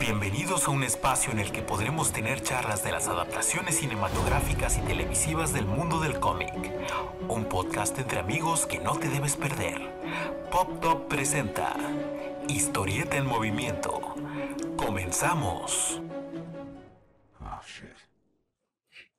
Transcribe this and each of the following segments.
Bienvenidos a un espacio en el que podremos tener charlas de las adaptaciones cinematográficas y televisivas del mundo del cómic. Un podcast entre amigos que no te debes perder. Pop Top presenta Historieta en Movimiento. Comenzamos. Ah,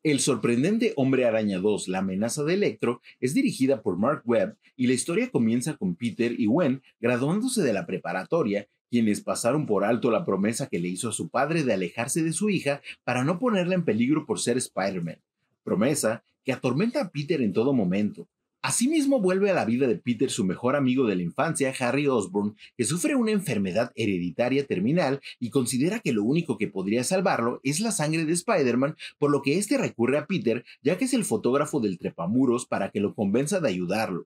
el sorprendente Hombre Araña 2, La amenaza de Electro, es dirigida por Mark Webb y la historia comienza con Peter y Gwen graduándose de la preparatoria quienes pasaron por alto la promesa que le hizo a su padre de alejarse de su hija para no ponerla en peligro por ser Spider-Man, promesa que atormenta a Peter en todo momento. Asimismo vuelve a la vida de Peter su mejor amigo de la infancia, Harry Osborn, que sufre una enfermedad hereditaria terminal y considera que lo único que podría salvarlo es la sangre de Spider-Man, por lo que este recurre a Peter, ya que es el fotógrafo del trepamuros para que lo convenza de ayudarlo.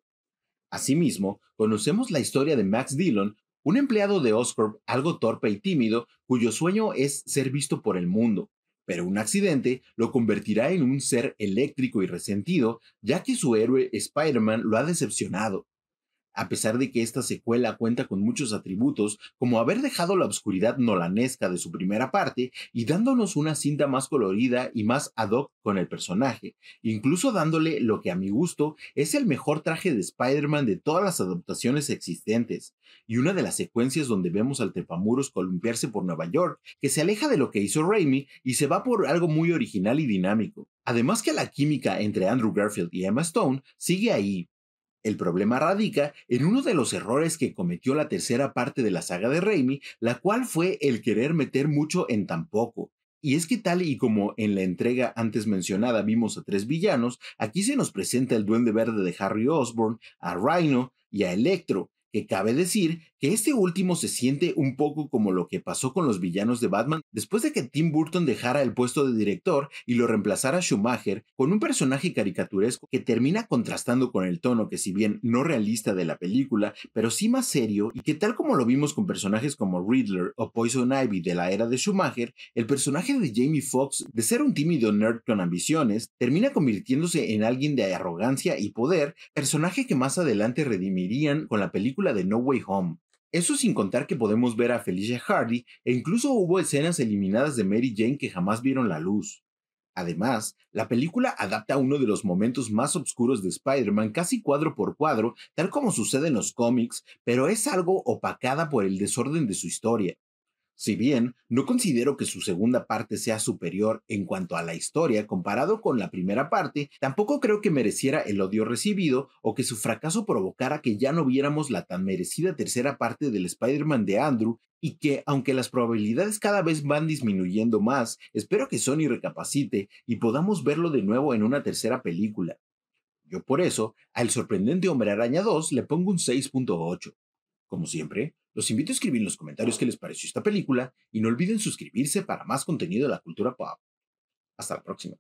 Asimismo, conocemos la historia de Max Dillon, un empleado de Oscorp algo torpe y tímido, cuyo sueño es ser visto por el mundo, pero un accidente lo convertirá en un ser eléctrico y resentido, ya que su héroe Spider-Man lo ha decepcionado. A pesar de que esta secuela cuenta con muchos atributos, como haber dejado la oscuridad nolanesca de su primera parte y dándonos una cinta más colorida y más ad hoc con el personaje, incluso dándole lo que a mi gusto es el mejor traje de Spider-Man de todas las adaptaciones existentes, y una de las secuencias donde vemos al Tepamuros columpiarse por Nueva York, que se aleja de lo que hizo Raimi y se va por algo muy original y dinámico. Además que la química entre Andrew Garfield y Emma Stone sigue ahí, el problema radica en uno de los errores que cometió la tercera parte de la saga de Raimi, la cual fue el querer meter mucho en tan poco. Y es que tal y como en la entrega antes mencionada vimos a tres villanos, aquí se nos presenta el Duende Verde de Harry Osborn, a Rhino y a Electro, que cabe decir que este último se siente un poco como lo que pasó con los villanos de Batman después de que Tim Burton dejara el puesto de director y lo reemplazara Schumacher con un personaje caricaturesco que termina contrastando con el tono que si bien no realista de la película, pero sí más serio y que tal como lo vimos con personajes como Riddler o Poison Ivy de la era de Schumacher, el personaje de Jamie Foxx, de ser un tímido nerd con ambiciones, termina convirtiéndose en alguien de arrogancia y poder, personaje que más adelante redimirían con la película de No Way Home. Eso sin contar que podemos ver a Felicia Hardy e incluso hubo escenas eliminadas de Mary Jane que jamás vieron la luz. Además, la película adapta uno de los momentos más oscuros de Spider-Man casi cuadro por cuadro, tal como sucede en los cómics, pero es algo opacada por el desorden de su historia. Si bien no considero que su segunda parte sea superior en cuanto a la historia comparado con la primera parte, tampoco creo que mereciera el odio recibido o que su fracaso provocara que ya no viéramos la tan merecida tercera parte del Spider-Man de Andrew y que, aunque las probabilidades cada vez van disminuyendo más, espero que Sony recapacite y podamos verlo de nuevo en una tercera película. Yo por eso, al sorprendente Hombre Araña 2 le pongo un 6.8. Como siempre, los invito a escribir en los comentarios qué les pareció esta película y no olviden suscribirse para más contenido de la cultura pop. Hasta la próxima.